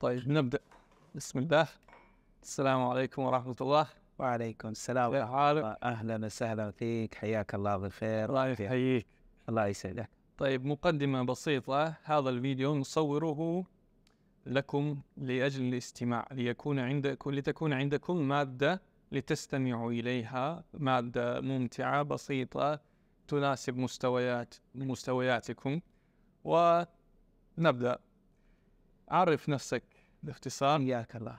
طيب نبدا بسم الله السلام عليكم ورحمه الله وعليكم السلام كيف حالك؟ اهلا وسهلا فيك حياك الله بالخير الله يحييك الله يسعدك طيب مقدمة بسيطة هذا الفيديو نصوره لكم لأجل الاستماع ليكون عندكم لتكون عندكم مادة لتستمعوا إليها مادة ممتعة بسيطة تناسب مستويات مستوياتكم ونبدأ عرف نفسك باختصار حياك الله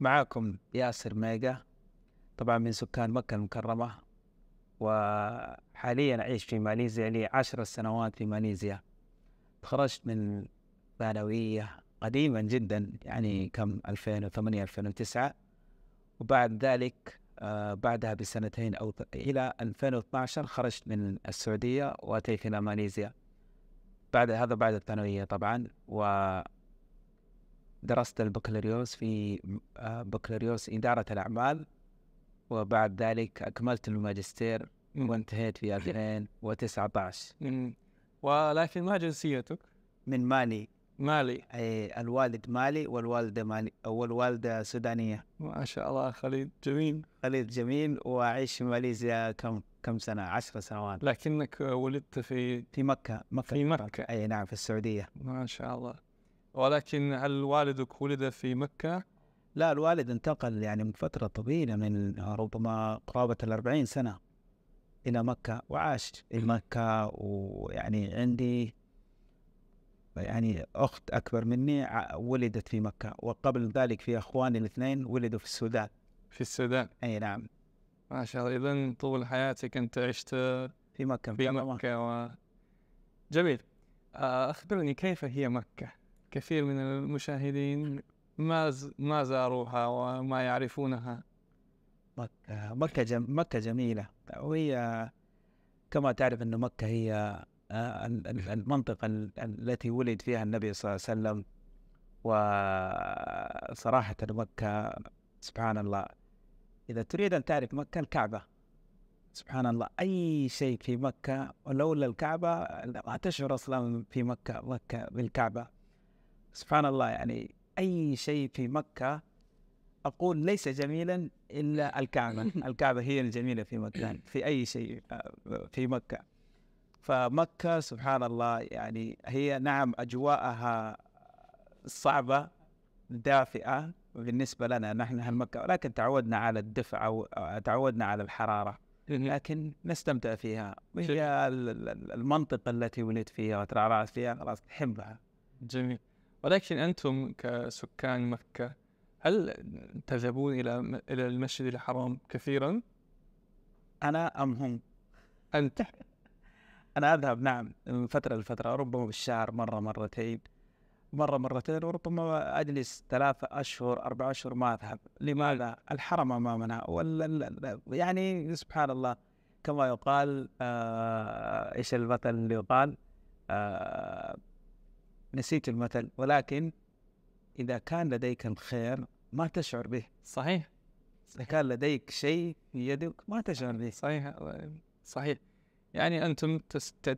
معاكم ياسر ميجا طبعا من سكان مكة المكرمة وحاليا أعيش في ماليزيا لي عشر سنوات في ماليزيا تخرجت من ثانوية قديما جدا يعني كم 2008 2009 وبعد ذلك آه، بعدها بسنتين أو إلى 2012 خرجت من السعودية وأتيت إلى ماليزيا بعد هذا بعد الثانوية طبعا و درست البكالوريوس في آه، بكالوريوس إدارة الأعمال وبعد ذلك أكملت الماجستير وانتهيت في 2019 ولكن ما جنسيتك؟ من مالي مالي اي الوالد مالي والوالده مالي والوالده سودانيه ما شاء الله خليط جميل خليط جميل واعيش في ماليزيا كم كم سنه 10 سنوات لكنك ولدت في في مكه مكه في مكه اي نعم في السعوديه ما شاء الله ولكن هل والدك ولد في مكة؟ لا الوالد انتقل يعني من فترة طويلة من ربما قرابة الأربعين سنة إلى مكة وعاش في مكة ويعني عندي يعني أخت أكبر مني ولدت في مكة وقبل ذلك في أخواني الاثنين ولدوا في السودان في السودان أي نعم ما شاء الله إذا طول حياتك أنت عشت في مكة في مكة, مكة و... جميل آه، أخبرني كيف هي مكة؟ كثير من المشاهدين ما ما زاروها وما يعرفونها مكة مكة جم مكة جميلة وهي كما تعرف أن مكة هي آه، المنطقة التي ولد فيها النبي صلى الله عليه وسلم وصراحة مكة سبحان الله إذا تريد أن تعرف مكة الكعبة سبحان الله أي شيء في مكة ولولا الكعبة ما تشعر أصلا في مكة مكة بالكعبة سبحان الله يعني أي شيء في مكة أقول ليس جميلا إلا الكعبة الكعبة هي الجميلة في مكة يعني في أي شيء آه، في مكة فمكة سبحان الله يعني هي نعم أجواءها صعبة دافئة بالنسبة لنا نحن أهل مكة ولكن تعودنا على الدفع أو آه، تعودنا على الحرارة لكن نستمتع فيها وهي المنطقة التي ولدت فيها وترعرعت فيها خلاص نحبها جميل ولكن أنتم كسكان مكة هل تذهبون إلى إلى المسجد الحرام كثيرا؟ أنا أم هم؟ أنت أنا أذهب نعم من فترة لفترة ربما بالشهر مرة مرتين مرة مرتين وربما أجلس ثلاثة أشهر أربعة أشهر ما أذهب لماذا؟ الحرم أمامنا ولا يعني سبحان الله كما يقال آه إيش المثل اللي يقال آه نسيت المثل ولكن إذا كان لديك الخير ما تشعر به صحيح إذا كان لديك شيء في يدك ما تشعر به صحيح صحيح يعني أنتم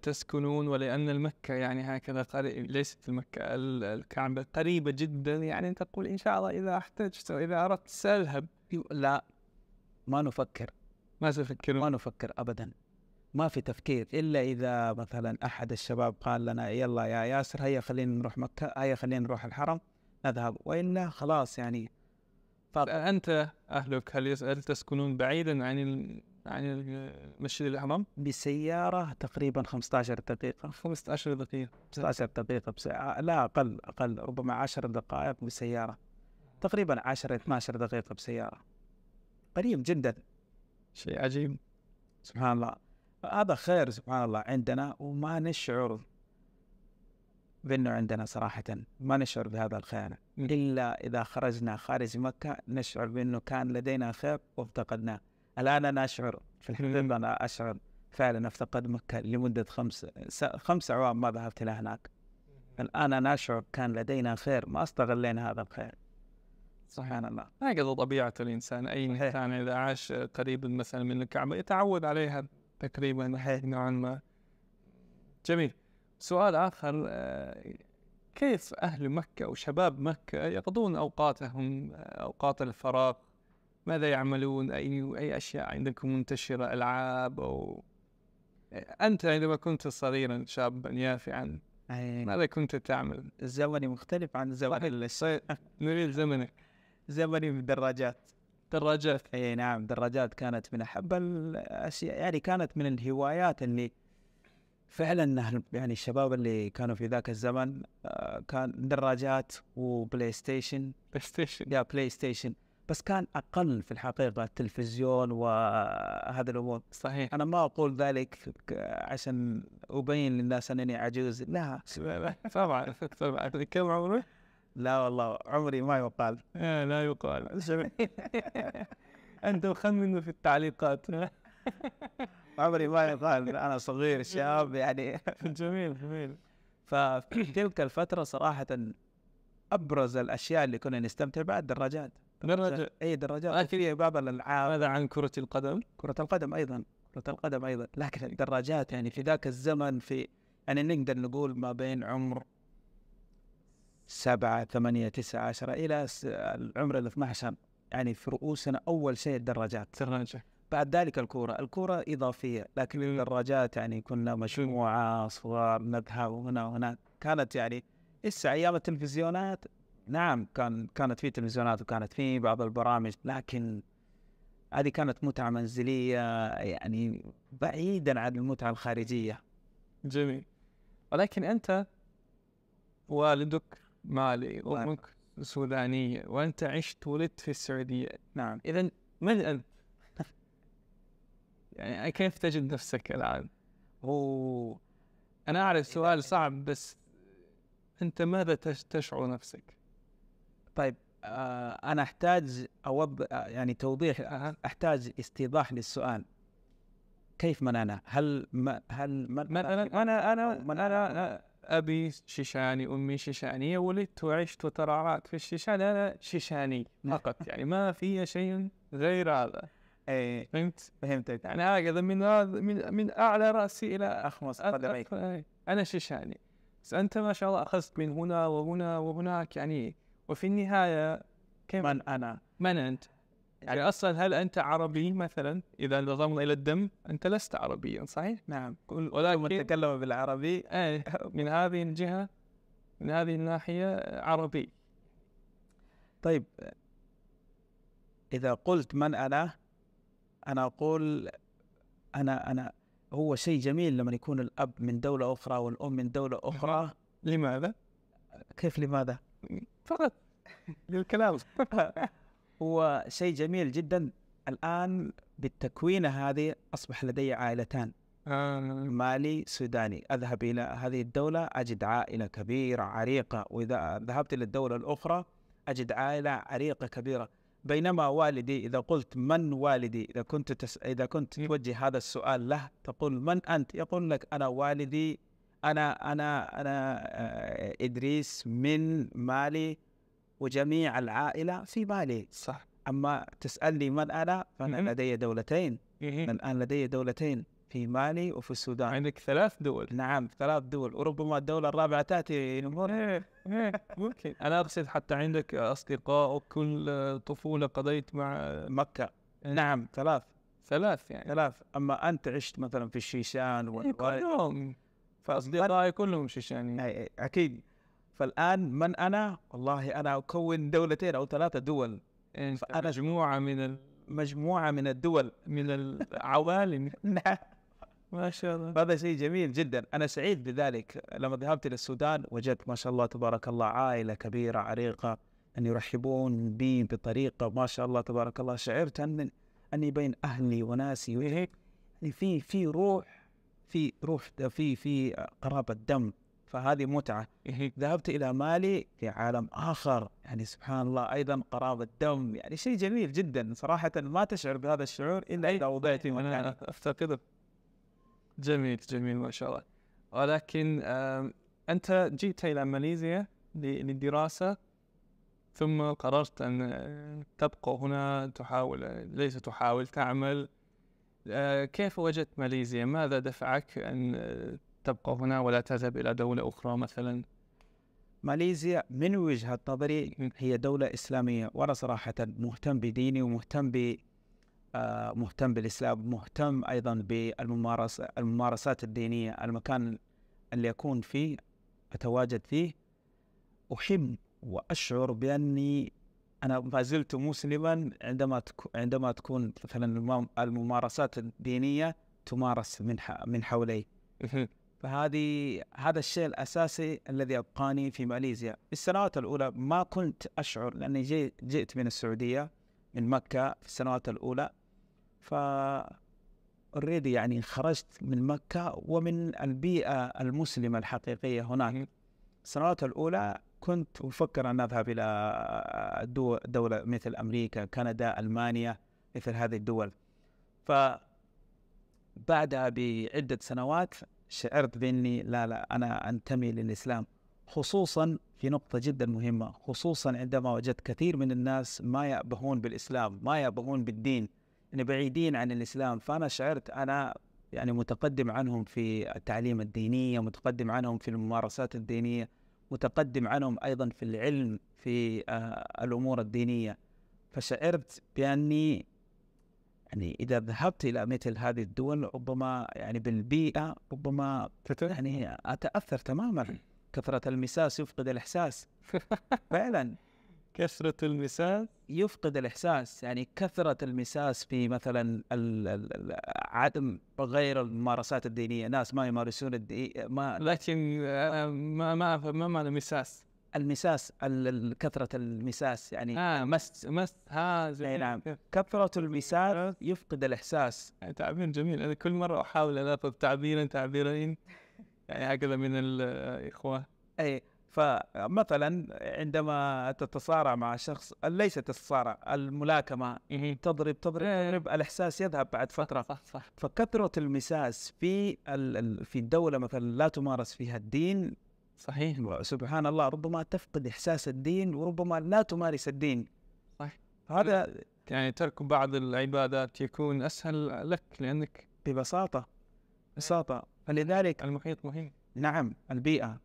تسكنون ولأن المكة يعني هكذا قريب ليست المكة الكعبة قريبة جدا يعني تقول إن شاء الله إذا احتجت إذا أردت سأذهب لا ما نفكر ما تفكرون ما نفكر أبدا ما في تفكير الا اذا مثلا احد الشباب قال لنا يلا يا ياسر هيا خلينا نروح مكه هيا خلينا نروح الحرم نذهب والا خلاص يعني انت اهلك هل هل تسكنون بعيدا عن عن المسجد الحرام؟ بسياره تقريبا 15 دقيقه 15 دقيقه 15 دقيقه بس لا اقل اقل ربما 10 دقائق بسياره تقريبا 10 12 دقيقه بسياره قريب جدا شيء عجيب سبحان الله هذا خير سبحان الله عندنا وما نشعر بأنه عندنا صراحة ما نشعر بهذا الخير إلا إذا خرجنا خارج مكة نشعر بأنه كان لدينا خير وافتقدناه الآن أنا أشعر في الحقيقة أنا أشعر فعلا أفتقد مكة لمدة خمس خمس أعوام ما ذهبت إلى هناك الآن أنا أشعر كان لدينا خير ما استغلينا هذا الخير سبحان الله هكذا طبيعة الإنسان أي إنسان إذا عاش قريب مثلا من الكعبة يتعود عليها تقريبا حياتي نوعا ما جميل سؤال آخر آه، كيف أهل مكة وشباب مكة يقضون أوقاتهم آه، أوقات الفراغ ماذا يعملون أي أي أشياء عندكم منتشرة ألعاب أو آه، أنت عندما كنت صغيرا شابا يافعا ماذا كنت تعمل؟ زمني مختلف عن زمن نريد زمنك زمني بالدراجات دراجات اي نعم دراجات كانت من احب الاشياء يعني كانت من الهوايات اللي فعلا يعني الشباب اللي كانوا في ذاك الزمن آه، كان دراجات وبلاي ستيشن بلاي ستيشن يا بلاي ستيشن بس كان اقل في الحقيقه التلفزيون وهذه الامور صحيح انا ما اقول ذلك عشان ابين للناس انني عجوز لا طبعا طبعا كم عمرك؟ لا والله عمري ما يقال آه، لا يقال انتم خمنوا في التعليقات عمري ما يقال انا صغير شاب يعني جميل جميل ففي تلك الفتره صراحه ابرز الاشياء اللي كنا نستمتع بها الدراجات دراجات اي دراجات في بعض الالعاب ماذا عن كره القدم؟ كره القدم ايضا كره القدم ايضا لكن الدراجات يعني في ذاك الزمن في يعني نقدر نقول ما بين عمر سبعة ثمانية تسعة عشرة إلى العمر ال 12 يعني في رؤوسنا أول شيء الدراجات الدراجة بعد ذلك الكورة الكورة إضافية لكن الدراجات يعني كنا مجموعة صغار نذهب هنا وهناك كانت يعني لسه أيام التلفزيونات نعم كان كانت في تلفزيونات وكانت في بعض البرامج لكن هذه كانت متعة منزلية يعني بعيدا عن المتعة الخارجية جميل ولكن أنت والدك مالي وامك طيب. سودانيه وانت عشت ولدت في السعوديه نعم اذا من انت؟ يعني كيف تجد نفسك الان؟ هو انا اعرف سؤال صعب بس انت ماذا تشعر نفسك؟ طيب آه انا احتاج اوضح يعني توضيح احتاج استيضاح للسؤال كيف من انا؟ هل ما هل من, من انا من انا من انا, من أنا أبي شيشاني أمي شيشانية ولدت وعشت وترعرعت في الشيشان أنا شيشاني فقط يعني ما في شيء غير هذا ايه فهمت؟ فهمتك يعني هكذا من من من اعلى راسي الى اخمص قدميك إيه، انا شيشاني بس انت ما شاء الله اخذت من هنا وهنا وهناك يعني وفي النهايه كيف من انا؟ من انت؟ يعني اصلا هل انت عربي مثلا اذا نظرنا الى الدم انت لست عربيا صحيح؟ نعم ولكن متكلم بالعربي إيه، من هذه الجهه من هذه الناحيه آه، عربي طيب اذا قلت من انا انا اقول انا انا هو شيء جميل لما يكون الاب من دوله اخرى والام من دوله اخرى لماذا؟ كيف لماذا؟ فقط للكلام هو شيء جميل جدا الآن بالتكوينة هذه أصبح لدي عائلتان آه. مالي سوداني أذهب إلى هذه الدولة أجد عائلة كبيرة عريقة وإذا ذهبت إلى الدولة الأخرى أجد عائلة عريقة كبيرة بينما والدي إذا قلت من والدي إذا كنت تس... إذا كنت توجه هذا السؤال له تقول من أنت يقول لك أنا والدي أنا أنا أنا آه، إدريس من مالي وجميع العائلة في بالي صح أما تسألني من أنا فأنا لدي دولتين إيه. م-م. الآن لدي دولتين في مالي وفي السودان عندك ثلاث دول نعم ثلاث دول وربما الدولة الرابعة تأتي إيه، إيه، ممكن أنا أقصد حتى عندك أصدقاء وكل طفولة قضيت مع مكة نعم ثلاث ثلاث يعني ثلاث أما أنت عشت مثلا في الشيشان و... كلهم فأصدقائي كلهم شيشانيين أكيد فالان من انا؟ والله انا اكون دولتين او ثلاثه دول فانا طيب؟ مجموعه من مجموعه من الدول من العوالم نعم. ما شاء الله هذا شيء جميل جدا انا سعيد بذلك لما ذهبت الى السودان وجدت ما شاء الله تبارك الله عائله كبيره عريقه ان يرحبون بي بطريقه ما شاء الله تبارك الله شعرت ان اني بين اهلي وناسي وهيك يعني في في روح في روح في في قرابه دم فهذه متعة إيه. ذهبت إلى مالي في عالم آخر يعني سبحان الله أيضا قرابة دم يعني شيء جميل جدا صراحة ما تشعر بهذا الشعور إلا إذا وضعت في مكانك جميل جميل ما شاء الله ولكن أنت جئت إلى ماليزيا للدراسة ثم قررت أن تبقى هنا تحاول ليس تحاول تعمل آه، كيف وجدت ماليزيا؟ ماذا دفعك أن تبقى هنا ولا تذهب إلى دولة أخرى مثلا ماليزيا من وجهة نظري هي دولة إسلامية وأنا صراحة مهتم بديني ومهتم ب آه، مهتم بالإسلام مهتم أيضا بالممارسة الممارسات الدينية المكان اللي أكون فيه أتواجد فيه أحب وأشعر بأني أنا ما زلت مسلما عندما عندما تكون مثلا الممارسات الدينية تمارس من من حولي فهذه هذا الشيء الاساسي الذي ابقاني في ماليزيا، في السنوات الاولى ما كنت اشعر لاني جي جئت من السعوديه من مكه في السنوات الاولى ف اوريدي يعني خرجت من مكه ومن البيئه المسلمه الحقيقيه هناك. السنوات الاولى كنت افكر ان اذهب الى دول دوله مثل امريكا، كندا، المانيا مثل هذه الدول. ف بعدها بعدة سنوات شعرت باني لا لا انا انتمي للاسلام خصوصا في نقطة جدا مهمة خصوصا عندما وجدت كثير من الناس ما يأبهون بالإسلام ما يأبهون بالدين يعني بعيدين عن الإسلام فأنا شعرت أنا يعني متقدم عنهم في التعليم الدينية متقدم عنهم في الممارسات الدينية متقدم عنهم أيضا في العلم في آه، الأمور الدينية فشعرت بأني يعني اذا ذهبت الى مثل هذه الدول ربما يعني بالبيئه ربما يعني اتاثر تماما كثره المساس يفقد الاحساس فعلا كثرة المساس يفقد الإحساس يعني كثرة المساس في مثلا عدم غير الممارسات الدينية ناس ما يمارسون الدي ما لكن آه، آه، ما ما ما ما مساس المساس كثرة المساس يعني اه يعني مس مس ها زي نعم كثرة المساس يفقد الإحساس يعني تعبير جميل أنا كل مرة أحاول ألاقي تعبيرا تعبيرين يعني هكذا من الإخوة أي فمثلا عندما تتصارع مع شخص ليس تتصارع الملاكمة تضرب تضرب إيه. تضرب الإحساس يذهب بعد فترة صح صح فكثرة المساس في في الدولة مثلا لا تمارس فيها الدين صحيح سبحان الله ربما تفقد إحساس الدين وربما لا تمارس الدين صح هذا يعني ترك بعض العبادات يكون أسهل لك لأنك ببساطة إيه. ببساطة فلذلك المحيط مهم نعم البيئة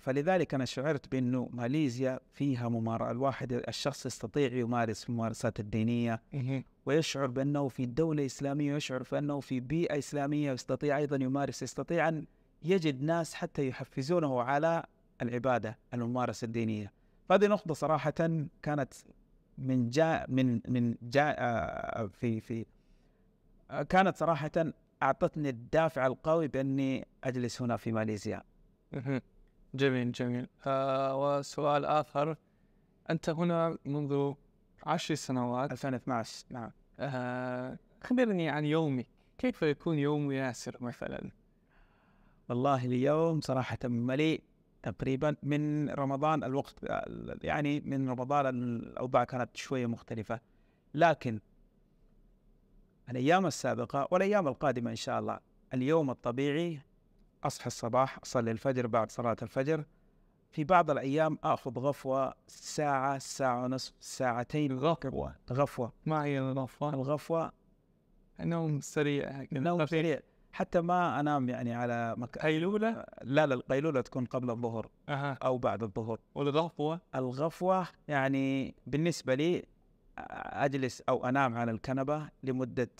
فلذلك أنا شعرت بأنه ماليزيا فيها ممارسة الواحد الشخص يستطيع يمارس الممارسات الدينية ويشعر بأنه في دولة إسلامية ويشعر بأنه في بيئة إسلامية ويستطيع أيضا يمارس يستطيع أن يجد ناس حتى يحفزونه على العبادة الممارسة الدينية فهذه نقطة صراحة كانت من جاء من من جاء آه، في في كانت صراحة أعطتني الدافع القوي بأني أجلس هنا في ماليزيا جميل جميل آه وسؤال آخر أنت هنا منذ عشر سنوات 2012 نعم آه خبرني عن يومك كيف يكون يوم ياسر مثلا والله اليوم صراحة مليء تقريبا من رمضان الوقت يعني من رمضان الأوضاع كانت شوية مختلفة لكن الأيام السابقة والأيام القادمة إن شاء الله اليوم الطبيعي أصحى الصباح أصلي الفجر بعد صلاة الفجر في بعض الأيام آخذ غفوة ساعة ساعة ونصف ساعتين غفوة غفوة ما هي الغفوة؟ الغفوة نوم سريع نوم سريع حتى ما انام يعني على مك... قيلوله؟ لا لا القيلوله تكون قبل الظهر أه. او بعد الظهر والغفوه؟ الغفوه يعني بالنسبه لي اجلس او انام على الكنبه لمده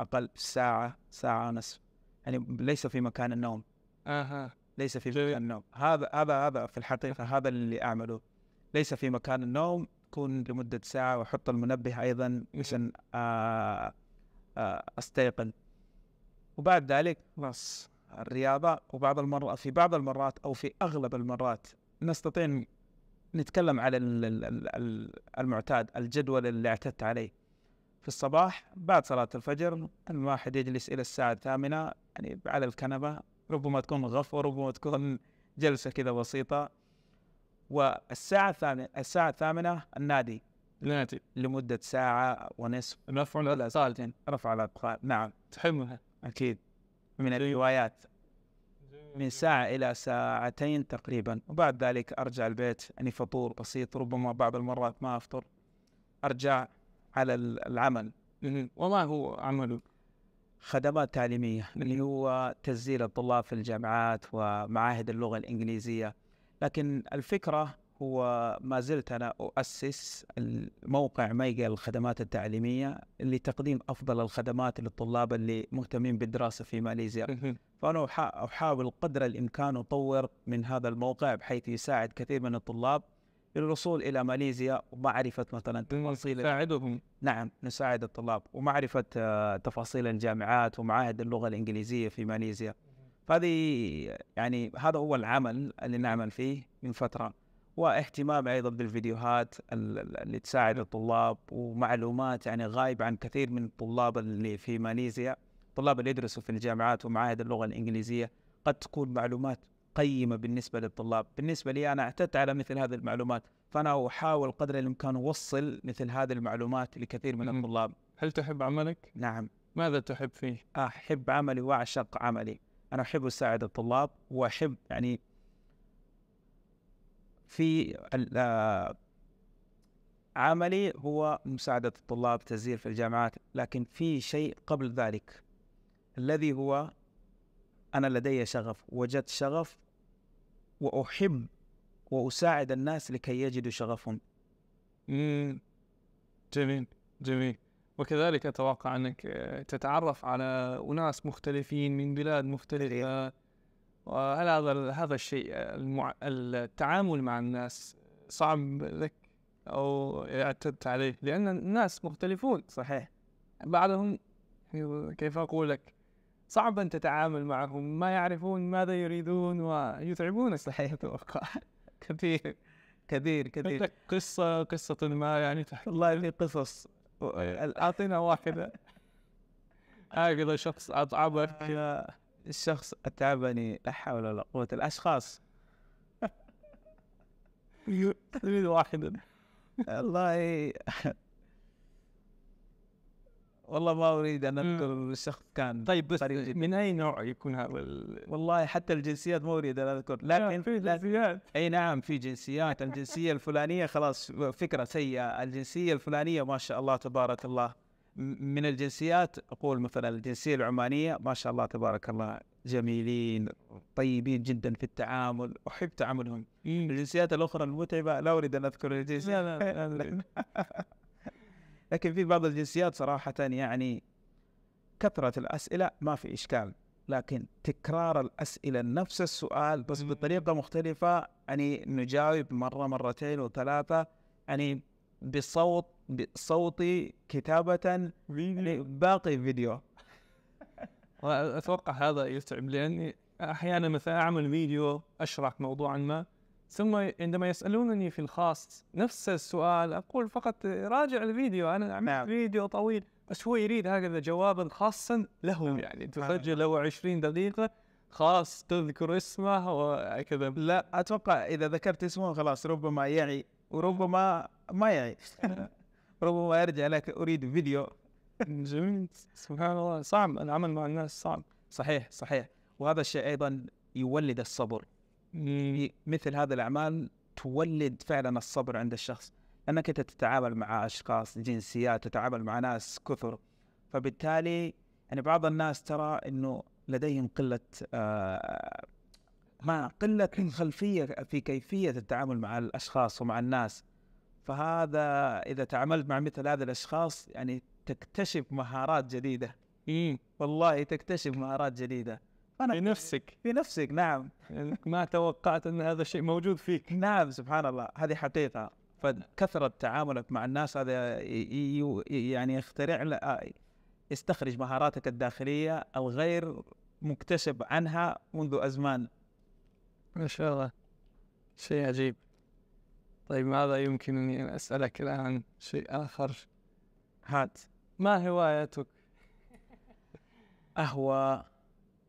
اقل ساعه ساعه ونصف يعني ليس في مكان النوم اها ليس في مكان النوم هذا هذا هذا في الحقيقه هذا اللي اعمله ليس في مكان النوم تكون لمده ساعه واحط المنبه ايضا عشان استيقظ وبعد ذلك نص الرياضة وبعض المرات في بعض المرات أو في أغلب المرات نستطيع نتكلم على المعتاد الجدول اللي اعتدت عليه في الصباح بعد صلاة الفجر الواحد يجلس إلى الساعة الثامنة يعني على الكنبة ربما تكون غفوة ربما تكون جلسة كذا بسيطة والساعة الثامنة الساعة الثامنة النادي النادي لمدة ساعة ونصف رفع الأثقال رفع الأثقال نعم تحمها أكيد من الهوايات من ساعة إلى ساعتين تقريبا وبعد ذلك أرجع البيت يعني فطور بسيط ربما بعض المرات ما أفطر أرجع على العمل وما هو عمله؟ خدمات تعليمية اللي هو تسجيل الطلاب في الجامعات ومعاهد اللغة الإنجليزية لكن الفكرة هو ما زلت أنا أؤسس الموقع ميجا للخدمات التعليمية لتقديم أفضل الخدمات للطلاب اللي مهتمين بالدراسة في ماليزيا فأنا أحاول قدر الإمكان أطور من هذا الموقع بحيث يساعد كثير من الطلاب للوصول إلى ماليزيا ومعرفة مثلا تفاصيل نساعدهم نعم نساعد الطلاب ومعرفة آه، تفاصيل الجامعات ومعاهد اللغة الإنجليزية في ماليزيا فهذه يعني هذا هو العمل اللي نعمل فيه من فترة واهتمام ايضا بالفيديوهات اللي تساعد الطلاب ومعلومات يعني غايبه عن كثير من الطلاب اللي في ماليزيا الطلاب اللي يدرسوا في الجامعات ومعاهد اللغه الانجليزيه قد تكون معلومات قيمه بالنسبه للطلاب بالنسبه لي انا اعتدت على مثل هذه المعلومات فانا احاول قدر الامكان اوصل مثل هذه المعلومات لكثير من الطلاب هل تحب عملك نعم ماذا تحب فيه احب عملي واعشق عملي انا احب اساعد الطلاب واحب يعني في عملي هو مساعدة الطلاب تسجيل في الجامعات لكن في شيء قبل ذلك الذي هو أنا لدي شغف وجدت شغف وأحب وأساعد الناس لكي يجدوا شغفهم جميل جميل وكذلك أتوقع أنك تتعرف على أناس مختلفين من بلاد مختلفة وهل هذا هذا الشيء المع... التعامل مع الناس صعب لك او اعتدت عليه لان الناس مختلفون صحيح بعضهم كيف اقول لك صعب ان تتعامل معهم ما يعرفون ماذا يريدون ويتعبونك صحيح اتوقع كثير كثير كثير قصه قصه ما يعني تحكي والله في قصص اعطينا واحده هكذا شخص اتعبك آه. الشخص التعبني لا حول ولا قوة الأشخاص تلميذ واحد والله والله ما اريد ان اذكر الشخص كان طيب بس من اي نوع يكون هذا والله حتى الجنسيات ما اريد ان اذكر آه، لكن في جنسيات اي نعم في جنسيات الجنسيه الفلانيه خلاص فكره سيئه الجنسيه الفلانيه ما شاء الله تبارك الله من الجنسيات اقول مثلا الجنسيه العمانيه ما شاء الله تبارك الله جميلين طيبين جدا في التعامل احب تعاملهم الجنسيات الاخرى المتعبه لا اريد ان اذكر لا لا لا لا لكن في بعض الجنسيات صراحه يعني كثره الاسئله ما في اشكال لكن تكرار الاسئله نفس السؤال بس بطريقه مختلفه يعني نجاوب مره مرتين وثلاثه يعني بصوت صوتي كتابة فيديو يعني باقي فيديو اتوقع هذا يتعب لاني احيانا مثلا اعمل فيديو اشرح موضوعا ما ثم عندما يسالونني في الخاص نفس السؤال اقول فقط راجع الفيديو انا عملت نعم. فيديو طويل بس هو يريد هكذا جوابا خاصا له نعم. يعني نعم. تسجل له 20 دقيقه خاص تذكر اسمه وهكذا لا اتوقع اذا ذكرت اسمه خلاص ربما يعي وربما ما يعي ربما يرجع لك اريد فيديو جميل سبحان الله صعب العمل مع الناس صعب صحيح صحيح وهذا الشيء ايضا يولد الصبر مثل هذه الاعمال تولد فعلا الصبر عند الشخص انك انت تتعامل مع اشخاص جنسيات تتعامل مع ناس كثر فبالتالي يعني بعض الناس ترى انه لديهم قله آه ما قله خلفيه في كيفيه التعامل مع الاشخاص ومع الناس فهذا اذا تعاملت مع مثل هذا الاشخاص يعني تكتشف مهارات جديده والله تكتشف مهارات جديده أنا في نفسك في نفسك نعم انك ما توقعت ان هذا الشيء موجود فيك نعم سبحان الله هذه حقيقه فكثره تعاملك مع الناس هذا يعني يخترع يستخرج مهاراتك الداخليه الغير مكتسب عنها منذ ازمان ما شاء الله شيء عجيب طيب ماذا يمكنني أن أسألك الآن شيء آخر هات ما هوايتك؟ أهوى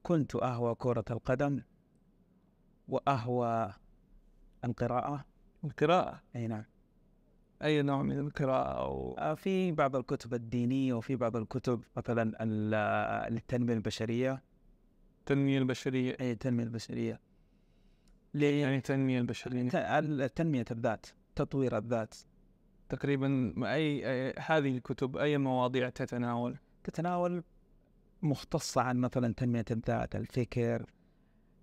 كنت أهوى كرة القدم وأهوى القراءة القراءة أي نعم أي نوع من القراءة أو... آه، في بعض الكتب الدينية وفي بعض الكتب مثلا للتنمية البشرية التنمية البشرية أي التنمية البشرية يعني التنمية البشرية التنمية الذات تطوير الذات تقريبا أي, أي هذه الكتب أي مواضيع تتناول تتناول مختصة عن مثلا تنمية الذات الفكر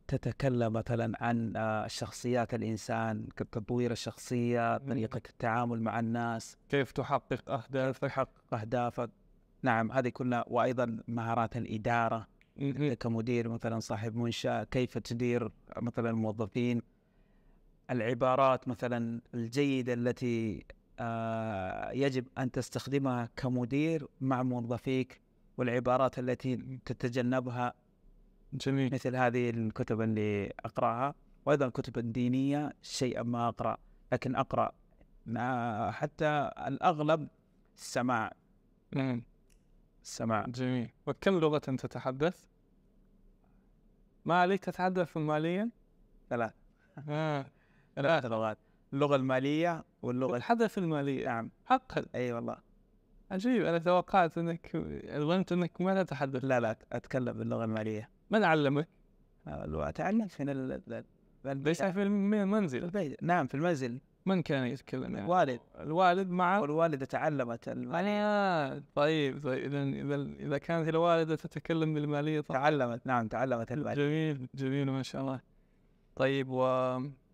تتكلم مثلا عن آه، شخصيات الإنسان كتطوير الشخصية طريقة التعامل مع الناس كيف تحقق أهدافك تحقق أهدافك نعم هذه كلها وأيضا مهارات الإدارة كمدير مثلا صاحب منشاه كيف تدير مثلا الموظفين العبارات مثلا الجيده التي يجب ان تستخدمها كمدير مع موظفيك والعبارات التي تتجنبها جميل مثل هذه الكتب اللي اقراها وايضا الكتب الدينيه شيئا ما اقرا لكن اقرا حتى الاغلب السماع السماع جميل وكم لغة تتحدث؟ ما عليك تتحدث ماليا؟ ثلاث آه، ثلاث آه. لغات اللغة المالية واللغة تتحدث المالية نعم حقا اي والله عجيب انا توقعت انك ظننت انك ما تتحدث لا لا اتكلم باللغة المالية من علمك؟ آه، اتعلم من ال... ليس في المنزل نعم في المنزل من كان يتكلم يعني؟ الوالد الوالد مع والوالدة تعلمت الماليات طيب طيب اذا اذا اذا كانت الوالدة تتكلم بالمالية طيب. تعلمت نعم تعلمت المالية جميل جميل ما شاء الله طيب و